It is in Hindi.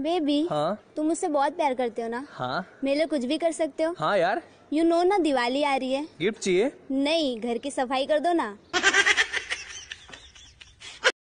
बेबी हाँ तुम मुझसे बहुत प्यार करते हो ना हाँ मेरे कुछ भी कर सकते हो हाँ यार यू you नो know ना दिवाली आ रही है गिफ्ट चाहिए नहीं घर की सफाई कर दो ना